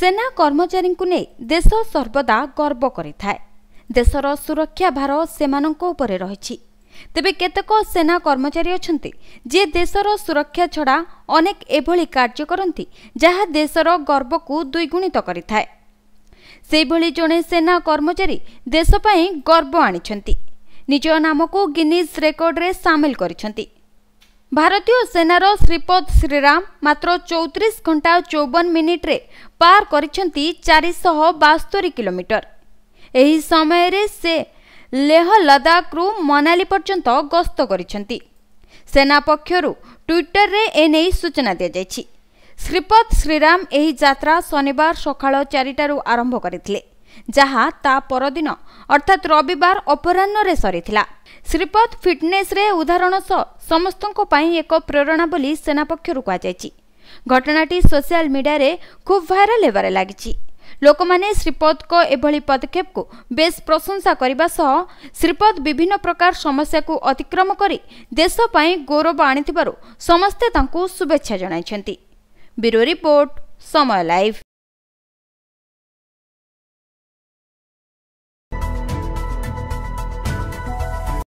ସେନା କର୍ମଚାରୀଙ୍କୁ ନେଇ ଦେଶ ସର୍ବଦା ଗର୍ବ କରିଥାଏ ଦେଶର ସୁରକ୍ଷା ଭାର ସେମାନଙ୍କ ଉପରେ ରହିଛି ତେବେ କେତେକ ସେନା କର୍ମଚାରୀ ଅଛନ୍ତି ଯିଏ ଦେଶର ସୁରକ୍ଷା ଛଡ଼ା ଅନେକ ଏଭଳି କାର୍ଯ୍ୟ କରନ୍ତି ଯାହା ଦେଶର ଗର୍ବକୁ ଦ୍ୱିଗୁଣିତ କରିଥାଏ ସେହିଭଳି ଜଣେ ସେନା କର୍ମଚାରୀ ଦେଶ ପାଇଁ ଗର୍ବ ଆଣିଛନ୍ତି ନିଜ ନାମକୁ ଗିନିଜ୍ ରେକର୍ଡ଼ରେ ସାମିଲ କରିଛନ୍ତି ଭାରତୀୟ ସେନାର ଶ୍ରୀପଦ ଶ୍ରୀରାମ ମାତ୍ର ଚଉତିରିଶ ଘଣ୍ଟା ଚଉବନ ମିନିଟ୍ରେ ପାର କରିଛନ୍ତି ଚାରିଶହ ବାସ୍ତରୀ କିଲୋମିଟର ଏହି ସମୟରେ ସେ ଲେହ ଲଦାଖରୁ ମନାଲି ପର୍ଯ୍ୟନ୍ତ ଗସ୍ତ କରିଛନ୍ତି ସେନା ପକ୍ଷରୁ ଟ୍ୱିଟରରେ ଏନେଇ ସୂଚନା ଦିଆଯାଇଛି ଶ୍ରୀପଦ ଶ୍ରୀରାମ ଏହି ଯାତ୍ରା ଶନିବାର ସକାଳ ଚାରିଟାରୁ ଆରମ୍ଭ କରିଥିଲେ ଯାହା ତା ପରଦିନ ଅର୍ଥାତ୍ ରବିବାର ଅପରାହ୍ନରେ ସରିଥିଲା ଶ୍ରୀପଦ ଫିଟନେସ୍ରେ ଉଦାହରଣ ସହ ସମସ୍ତଙ୍କ ପାଇଁ ଏକ ପ୍ରେରଣା ବୋଲି ସେନା ପକ୍ଷରୁ କୁହାଯାଇଛି ଘଟଣାଟି ସୋସିଆଲ ମିଡ଼ିଆରେ ଖୁବ୍ ଭାଇରାଲ ହେବାରେ ଲାଗିଛି ଲୋକମାନେ ଶ୍ରୀପଦଙ୍କ ଏଭଳି ପଦକ୍ଷେପକୁ ବେଶ୍ ପ୍ରଶଂସା କରିବା ସହ ଶ୍ରୀପଦ ବିଭିନ୍ନ ପ୍ରକାର ସମସ୍ୟାକୁ ଅତିକ୍ରମ କରି ଦେଶ ପାଇଁ ଗୌରବ ଆଣିଥିବାରୁ ସମସ୍ତେ ତାଙ୍କୁ ଶୁଭେଚ୍ଛା ଜଣାଇଛନ୍ତି ବ୍ୟୁରୋ ରିପୋର୍ଟ